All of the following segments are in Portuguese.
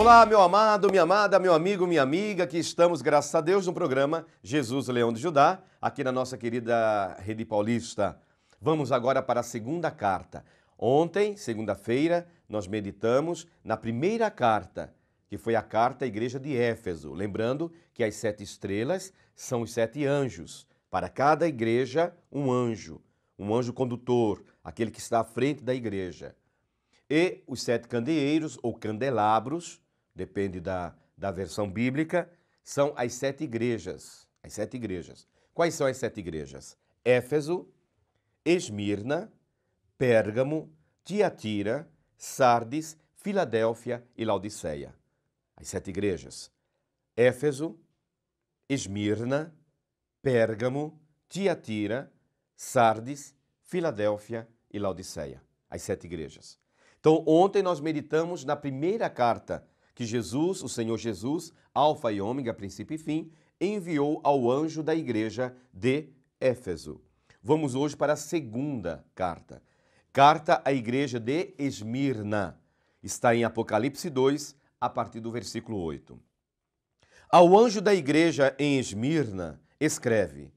Olá, meu amado, minha amada, meu amigo, minha amiga, que estamos, graças a Deus, no programa Jesus Leão de Judá, aqui na nossa querida Rede Paulista. Vamos agora para a segunda carta. Ontem, segunda-feira, nós meditamos na primeira carta, que foi a carta à igreja de Éfeso. Lembrando que as sete estrelas são os sete anjos. Para cada igreja, um anjo, um anjo condutor, aquele que está à frente da igreja. E os sete candeeiros ou candelabros, depende da, da versão bíblica, são as sete igrejas. As sete igrejas. Quais são as sete igrejas? Éfeso, Esmirna, Pérgamo, Tiatira, Sardes, Filadélfia e Laodiceia. As sete igrejas. Éfeso, Esmirna, Pérgamo, Tiatira, Sardes, Filadélfia e Laodiceia. As sete igrejas. Então, ontem nós meditamos na primeira carta que Jesus, o Senhor Jesus, Alfa e Ômega, princípio e fim, enviou ao anjo da igreja de Éfeso. Vamos hoje para a segunda carta. Carta à igreja de Esmirna. Está em Apocalipse 2, a partir do versículo 8. Ao anjo da igreja em Esmirna, escreve: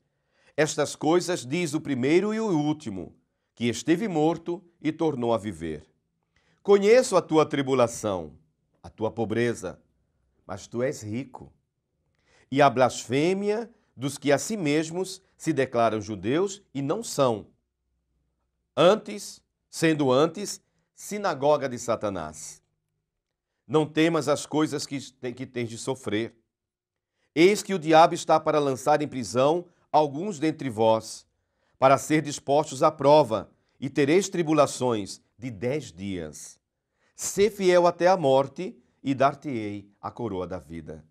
Estas coisas diz o primeiro e o último, que esteve morto e tornou a viver. Conheço a tua tribulação a tua pobreza, mas tu és rico. E a blasfêmia dos que a si mesmos se declaram judeus e não são. Antes, sendo antes, sinagoga de Satanás. Não temas as coisas que, que tens de sofrer. Eis que o diabo está para lançar em prisão alguns dentre vós, para ser dispostos à prova, e tereis tribulações de dez dias. Sê fiel até a morte e dar-te-ei a coroa da vida.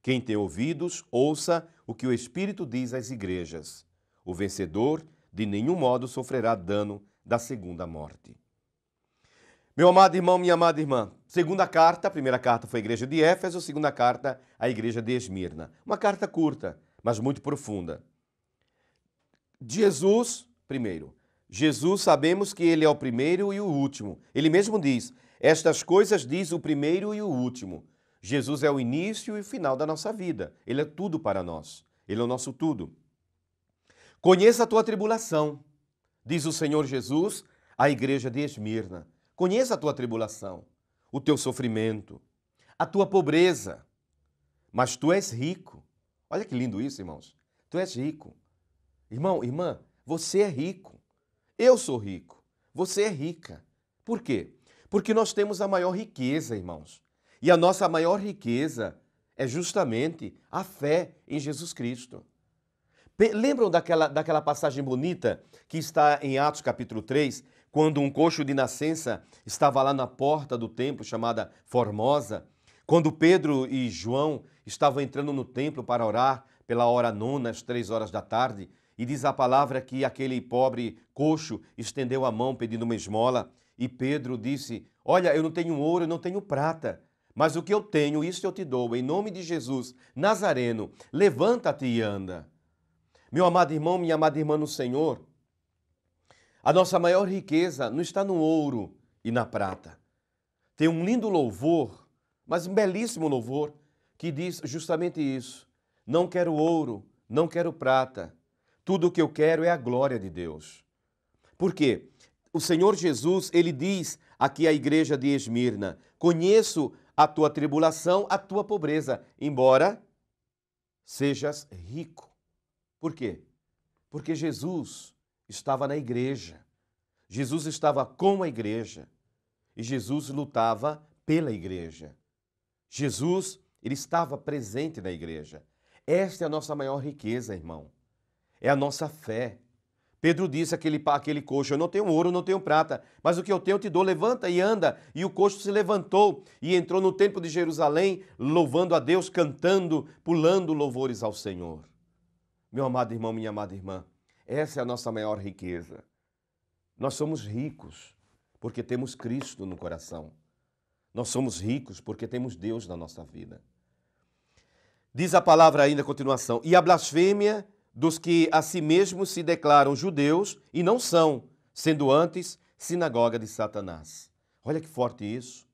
Quem tem ouvidos, ouça o que o Espírito diz às igrejas. O vencedor de nenhum modo sofrerá dano da segunda morte. Meu amado irmão, minha amada irmã, segunda carta, a primeira carta foi a igreja de Éfeso, segunda carta, a igreja de Esmirna. Uma carta curta, mas muito profunda. Jesus, primeiro, Jesus sabemos que ele é o primeiro e o último. Ele mesmo diz: estas coisas diz o primeiro e o último. Jesus é o início e o final da nossa vida. Ele é tudo para nós. Ele é o nosso tudo. Conheça a tua tribulação, diz o Senhor Jesus à igreja de Esmirna. Conheça a tua tribulação, o teu sofrimento, a tua pobreza. Mas tu és rico. Olha que lindo isso, irmãos. Tu és rico. Irmão, irmã, você é rico. Eu sou rico. Você é rica. Por quê? Porque nós temos a maior riqueza, irmãos. E a nossa maior riqueza é justamente a fé em Jesus Cristo. Lembram daquela, daquela passagem bonita que está em Atos capítulo 3, quando um coxo de nascença estava lá na porta do templo chamada Formosa, quando Pedro e João estavam entrando no templo para orar pela hora nona, às três horas da tarde, e diz a palavra que aquele pobre coxo estendeu a mão pedindo uma esmola, e Pedro disse: Olha, eu não tenho ouro, eu não tenho prata, mas o que eu tenho, isso eu te dou, em nome de Jesus, Nazareno, levanta-te e anda. Meu amado irmão, minha amada irmã no Senhor, a nossa maior riqueza não está no ouro e na prata. Tem um lindo louvor, mas um belíssimo louvor, que diz justamente isso. Não quero ouro, não quero prata. Tudo o que eu quero é a glória de Deus. Por quê? O Senhor Jesus, ele diz aqui à igreja de Esmirna: Conheço a tua tribulação, a tua pobreza, embora sejas rico. Por quê? Porque Jesus estava na igreja. Jesus estava com a igreja e Jesus lutava pela igreja. Jesus, ele estava presente na igreja. Esta é a nossa maior riqueza, irmão. É a nossa fé, Pedro disse àquele, àquele coxo: Eu não tenho ouro, não tenho prata, mas o que eu tenho eu te dou, levanta e anda. E o coxo se levantou e entrou no templo de Jerusalém, louvando a Deus, cantando, pulando louvores ao Senhor. Meu amado irmão, minha amada irmã, essa é a nossa maior riqueza. Nós somos ricos porque temos Cristo no coração. Nós somos ricos porque temos Deus na nossa vida. Diz a palavra ainda a continuação: E a blasfêmia dos que a si mesmos se declaram judeus e não são, sendo antes sinagoga de Satanás. Olha que forte isso.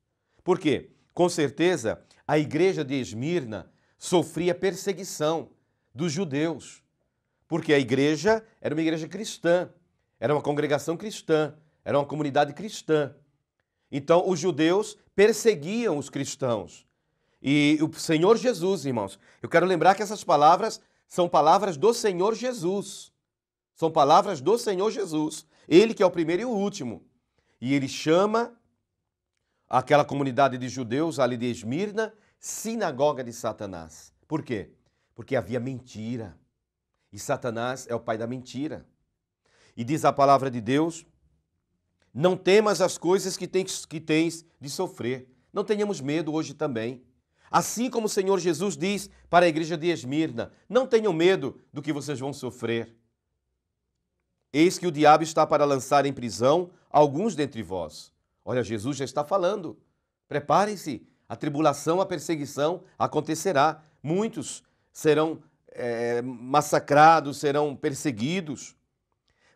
Por quê? Com certeza, a igreja de Esmirna sofria perseguição dos judeus, porque a igreja era uma igreja cristã, era uma congregação cristã, era uma comunidade cristã. Então, os judeus perseguiam os cristãos. E o Senhor Jesus, irmãos, eu quero lembrar que essas palavras são palavras do Senhor Jesus. São palavras do Senhor Jesus. Ele que é o primeiro e o último. E ele chama aquela comunidade de judeus ali de Esmirna, sinagoga de Satanás. Por quê? Porque havia mentira. E Satanás é o pai da mentira. E diz a palavra de Deus: Não temas as coisas que tens, que tens de sofrer. Não tenhamos medo hoje também. Assim como o Senhor Jesus diz para a igreja de Esmirna: não tenham medo do que vocês vão sofrer. Eis que o diabo está para lançar em prisão alguns dentre vós. Olha, Jesus já está falando. Preparem-se, a tribulação, a perseguição acontecerá. Muitos serão é, massacrados, serão perseguidos,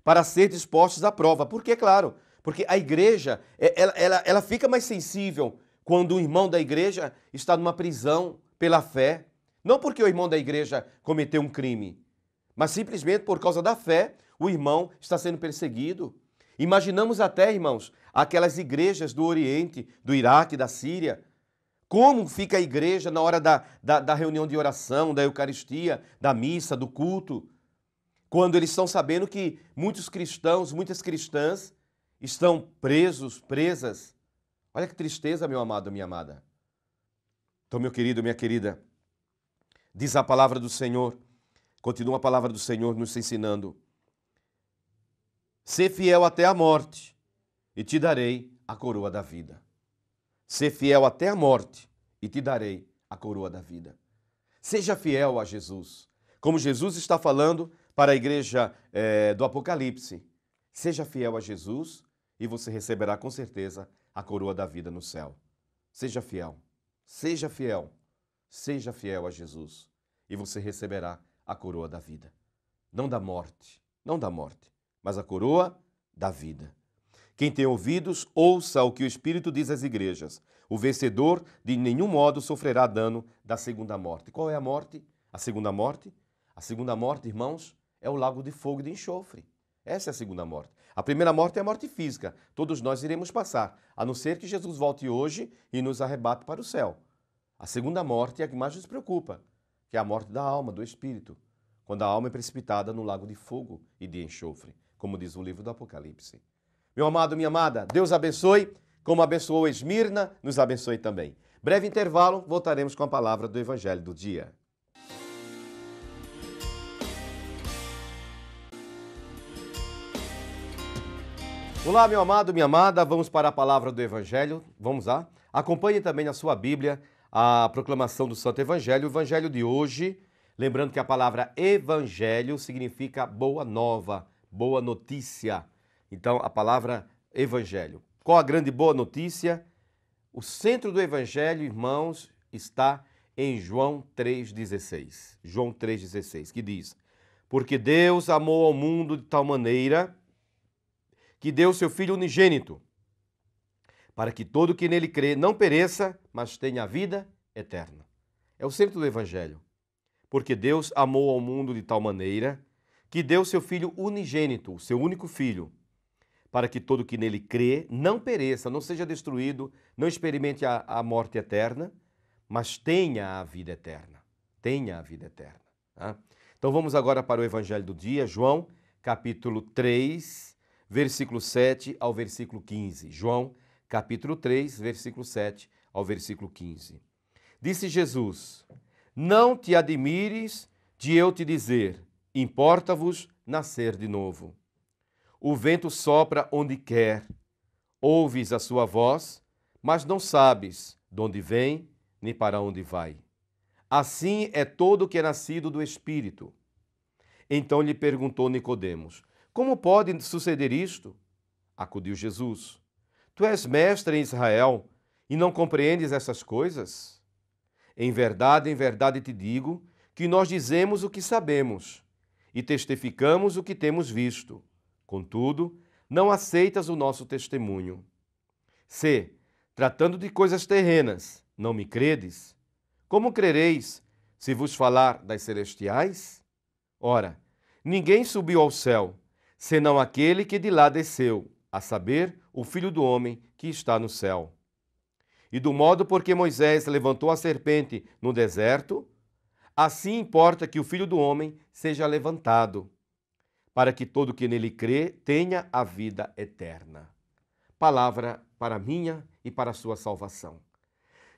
para ser dispostos à prova. Porque, claro, porque a igreja eh, ela, ela, ela fica mais sensível quando o irmão da igreja está numa prisão pela fé, não porque o irmão da igreja cometeu um crime, mas simplesmente por causa da fé, o irmão está sendo perseguido. Imaginamos até, irmãos, aquelas igrejas do Oriente, do Iraque, da Síria. Como fica a igreja na hora da, da, da, reunião de oração, da Eucaristia, da missa, do culto? Quando eles estão sabendo que muitos cristãos, muitas cristãs estão presos, presas Olha que tristeza, meu amado, minha amada. Então, meu querido, minha querida, diz a palavra do Senhor, continua a palavra do Senhor nos ensinando. Ser fiel até a morte, e te darei a coroa da vida. Ser fiel até a morte, e te darei a coroa da vida. Seja fiel a Jesus. Como Jesus está falando para a igreja é, do Apocalipse, seja fiel a Jesus e você receberá com certeza a coroa da vida no céu. Seja fiel, seja fiel, seja fiel a Jesus e você receberá a coroa da vida. Não da morte, não da morte, mas a coroa da vida. Quem tem ouvidos, ouça o que o Espírito diz às igrejas. O vencedor de nenhum modo sofrerá dano da segunda morte. Qual é a morte? A segunda morte? A segunda morte, irmãos, é o lago de fogo e de enxofre. Essa é a segunda morte. A primeira morte é a morte física. Todos nós iremos passar, a não ser que Jesus volte hoje e nos arrebate para o céu. A segunda morte é a que mais nos preocupa, que é a morte da alma, do espírito, quando a alma é precipitada no lago de fogo e de enxofre, como diz o livro do Apocalipse. Meu amado, minha amada, Deus abençoe, como abençoou Esmirna, nos abençoe também. Breve intervalo, voltaremos com a palavra do Evangelho do dia. Olá, meu amado, minha amada, vamos para a palavra do Evangelho. Vamos lá? Acompanhe também na sua Bíblia a proclamação do Santo Evangelho. O Evangelho de hoje, lembrando que a palavra Evangelho significa boa nova, boa notícia. Então, a palavra Evangelho. Qual a grande boa notícia? O centro do Evangelho, irmãos, está em João 3,16. João 3,16, que diz: Porque Deus amou ao mundo de tal maneira que deu seu Filho unigênito, para que todo que nele crê não pereça, mas tenha a vida eterna. É o centro do Evangelho. Porque Deus amou ao mundo de tal maneira que deu seu Filho unigênito, seu único filho, para que todo que nele crê não pereça, não seja destruído, não experimente a, a morte eterna, mas tenha a vida eterna. Tenha a vida eterna. Tá? Então vamos agora para o Evangelho do dia, João, capítulo 3, versículo 7 ao versículo 15. João, capítulo 3, versículo 7 ao versículo 15. Disse Jesus: Não te admires de eu te dizer: importa-vos nascer de novo. O vento sopra onde quer, ouves a sua voz, mas não sabes de onde vem nem para onde vai. Assim é todo o que é nascido do Espírito. Então lhe perguntou Nicodemos: como pode suceder isto? Acudiu Jesus. Tu és mestre em Israel e não compreendes essas coisas? Em verdade, em verdade te digo que nós dizemos o que sabemos e testificamos o que temos visto. Contudo, não aceitas o nosso testemunho. Se, tratando de coisas terrenas, não me credes, como crereis se vos falar das celestiais? Ora, ninguém subiu ao céu, senão aquele que de lá desceu, a saber, o Filho do Homem que está no céu. E do modo porque Moisés levantou a serpente no deserto, assim importa que o Filho do Homem seja levantado, para que todo que nele crê tenha a vida eterna. Palavra para minha e para a sua salvação.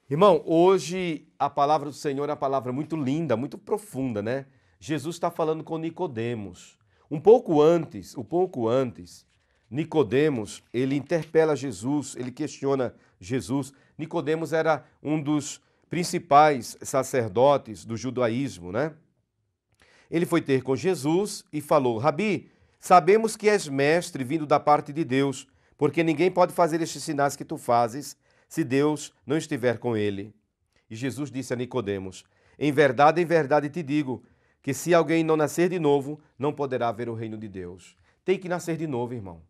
Irmão, hoje a palavra do Senhor é uma palavra muito linda, muito profunda, né? Jesus está falando com Nicodemos. Um pouco antes, um pouco antes, Nicodemos, ele interpela Jesus, ele questiona Jesus. Nicodemos era um dos principais sacerdotes do judaísmo, né? Ele foi ter com Jesus e falou: "Rabi, sabemos que és mestre vindo da parte de Deus, porque ninguém pode fazer estes sinais que tu fazes se Deus não estiver com ele." E Jesus disse a Nicodemos: "Em verdade, em verdade te digo, que se alguém não nascer de novo, não poderá ver o reino de Deus. Tem que nascer de novo, irmão.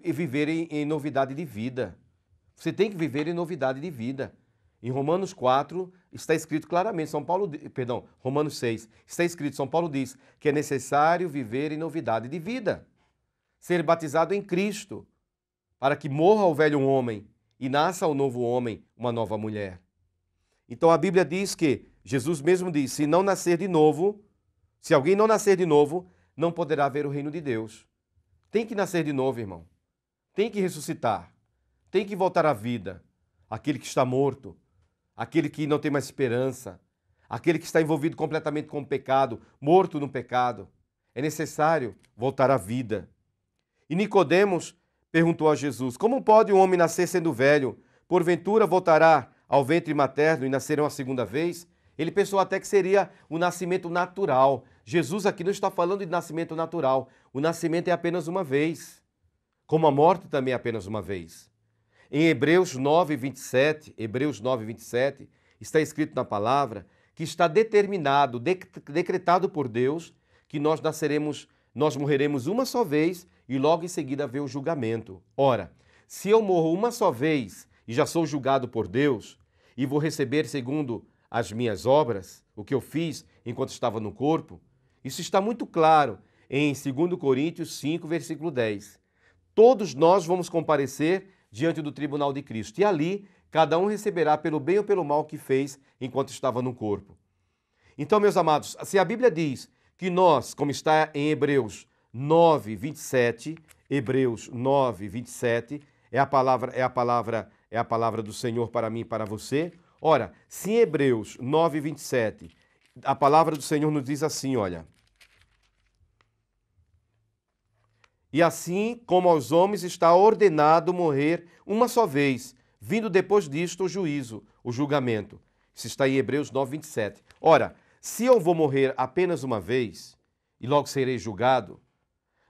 E viver em, em novidade de vida. Você tem que viver em novidade de vida. Em Romanos 4 está escrito claramente, São Paulo, perdão, Romanos 6, está escrito, São Paulo diz que é necessário viver em novidade de vida. Ser batizado em Cristo, para que morra o velho homem e nasça o novo homem, uma nova mulher. Então a Bíblia diz que Jesus mesmo diz: se não nascer de novo, se alguém não nascer de novo, não poderá ver o reino de Deus. Tem que nascer de novo, irmão. Tem que ressuscitar. Tem que voltar à vida. Aquele que está morto, aquele que não tem mais esperança, aquele que está envolvido completamente com o pecado, morto no pecado. É necessário voltar à vida. E Nicodemos perguntou a Jesus: Como pode um homem nascer sendo velho? Porventura voltará ao ventre materno e nascerá uma segunda vez? Ele pensou até que seria o nascimento natural, Jesus aqui não está falando de nascimento natural. O nascimento é apenas uma vez, como a morte também é apenas uma vez. Em Hebreus 9, 27, Hebreus 9, 27, está escrito na palavra que está determinado, decretado por Deus, que nós nasceremos, nós morreremos uma só vez e logo em seguida vem o julgamento. Ora, se eu morro uma só vez e já sou julgado por Deus e vou receber segundo as minhas obras, o que eu fiz enquanto estava no corpo, isso está muito claro em 2 Coríntios 5, versículo 10. Todos nós vamos comparecer diante do tribunal de Cristo, e ali cada um receberá pelo bem ou pelo mal que fez enquanto estava no corpo. Então, meus amados, se a Bíblia diz que nós, como está em Hebreus 9, 27, Hebreus 9, 27, é a palavra, é a palavra, é a palavra do Senhor para mim e para você. Ora, se em Hebreus 9, 27 a palavra do Senhor nos diz assim, olha. E assim como aos homens está ordenado morrer uma só vez, vindo depois disto o juízo, o julgamento. Isso está em Hebreus 9, 27. Ora, se eu vou morrer apenas uma vez e logo serei julgado,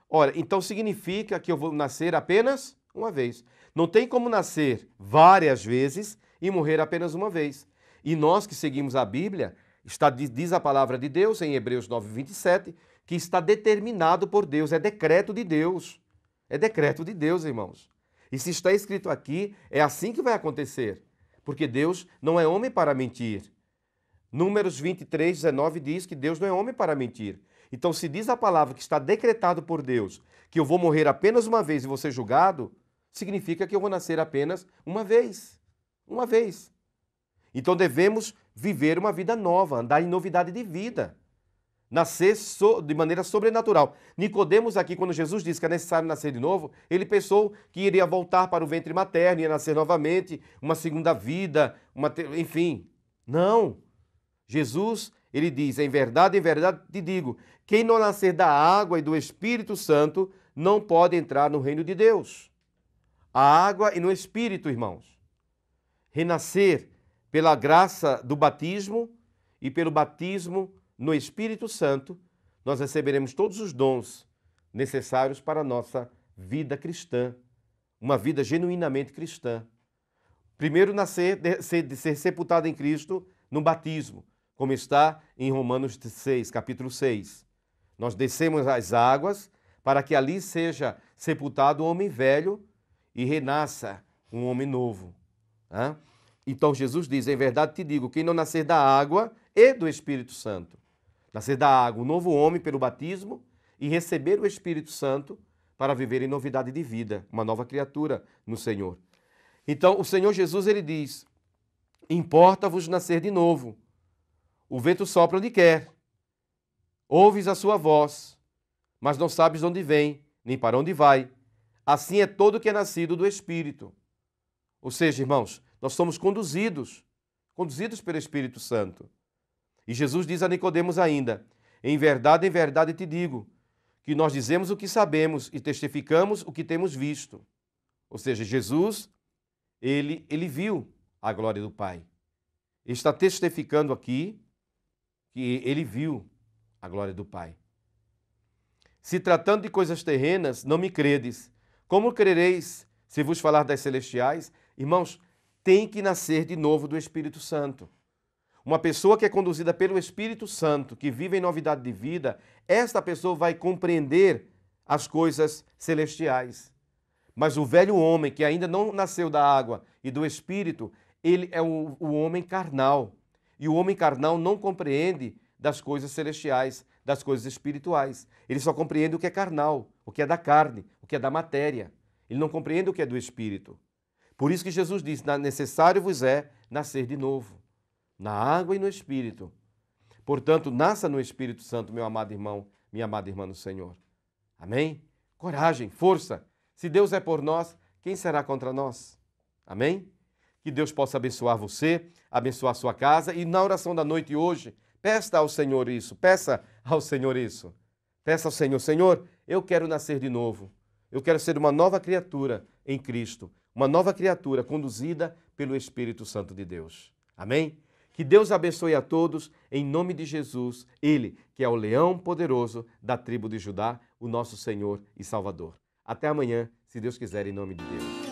ora, então significa que eu vou nascer apenas uma vez. Não tem como nascer várias vezes e morrer apenas uma vez. E nós que seguimos a Bíblia, Está, diz a palavra de Deus em Hebreus 9, 27, que está determinado por Deus, é decreto de Deus. É decreto de Deus, irmãos. E se está escrito aqui, é assim que vai acontecer, porque Deus não é homem para mentir. Números 23, 19 diz que Deus não é homem para mentir. Então, se diz a palavra que está decretado por Deus que eu vou morrer apenas uma vez e vou ser julgado, significa que eu vou nascer apenas uma vez. Uma vez. Então devemos viver uma vida nova, andar em novidade de vida, nascer so, de maneira sobrenatural. Nicodemos aqui, quando Jesus disse que é necessário nascer de novo, ele pensou que iria voltar para o ventre materno, ia nascer novamente, uma segunda vida, uma enfim. Não. Jesus, ele diz, em verdade, em verdade te digo, quem não nascer da água e do Espírito Santo não pode entrar no reino de Deus. A água e no Espírito, irmãos. Renascer pela graça do batismo e pelo batismo no Espírito Santo, nós receberemos todos os dons necessários para a nossa vida cristã, uma vida genuinamente cristã. Primeiro, nascer, de, ser, de ser sepultado em Cristo no batismo, como está em Romanos 6, capítulo 6. Nós descemos as águas para que ali seja sepultado o homem velho e renasça um homem novo. Né? Então Jesus diz: Em verdade te digo, quem não nascer da água e do Espírito Santo, nascer da água, um novo homem pelo batismo e receber o Espírito Santo para viver em novidade de vida, uma nova criatura no Senhor. Então o Senhor Jesus ele diz: Importa-vos nascer de novo. O vento sopra onde quer. Ouves a sua voz, mas não sabes onde vem, nem para onde vai. Assim é todo que é nascido do Espírito. Ou seja, irmãos, nós somos conduzidos, conduzidos pelo Espírito Santo. E Jesus diz a Nicodemos ainda: Em verdade, em verdade te digo, que nós dizemos o que sabemos e testificamos o que temos visto. Ou seja, Jesus, ele ele viu a glória do Pai. Ele está testificando aqui que ele viu a glória do Pai. Se tratando de coisas terrenas, não me credes. Como crereis se vos falar das celestiais? Irmãos, tem que nascer de novo do Espírito Santo. Uma pessoa que é conduzida pelo Espírito Santo, que vive em novidade de vida, esta pessoa vai compreender as coisas celestiais. Mas o velho homem que ainda não nasceu da água e do Espírito, ele é o, o homem carnal. E o homem carnal não compreende das coisas celestiais, das coisas espirituais. Ele só compreende o que é carnal, o que é da carne, o que é da matéria. Ele não compreende o que é do espírito. Por isso que Jesus diz: necessário vos é nascer de novo, na água e no Espírito. Portanto, nasça no Espírito Santo, meu amado irmão, minha amada irmã do Senhor. Amém? Coragem, força. Se Deus é por nós, quem será contra nós? Amém? Que Deus possa abençoar você, abençoar sua casa e na oração da noite hoje, peça ao Senhor isso, peça ao Senhor isso. Peça ao Senhor, Senhor, eu quero nascer de novo. Eu quero ser uma nova criatura em Cristo uma nova criatura conduzida pelo Espírito Santo de Deus. Amém? Que Deus abençoe a todos, em nome de Jesus, Ele, que é o leão poderoso da tribo de Judá, o nosso Senhor e Salvador. Até amanhã, se Deus quiser, em nome de Deus.